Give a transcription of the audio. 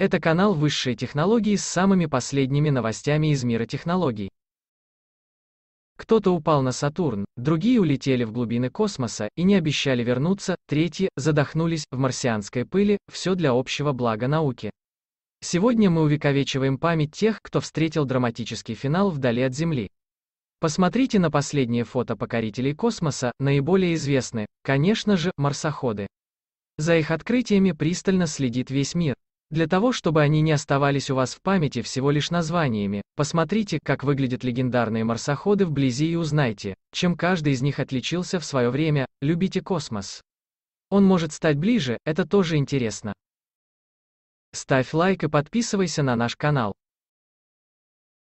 Это канал высшей технологии» с самыми последними новостями из мира технологий. Кто-то упал на Сатурн, другие улетели в глубины космоса и не обещали вернуться, третьи задохнулись в марсианской пыли, все для общего блага науки. Сегодня мы увековечиваем память тех, кто встретил драматический финал вдали от Земли. Посмотрите на последние фото покорителей космоса, наиболее известны, конечно же, марсоходы. За их открытиями пристально следит весь мир. Для того, чтобы они не оставались у вас в памяти всего лишь названиями, посмотрите, как выглядят легендарные марсоходы вблизи и узнайте, чем каждый из них отличился в свое время, любите космос. Он может стать ближе, это тоже интересно. Ставь лайк и подписывайся на наш канал.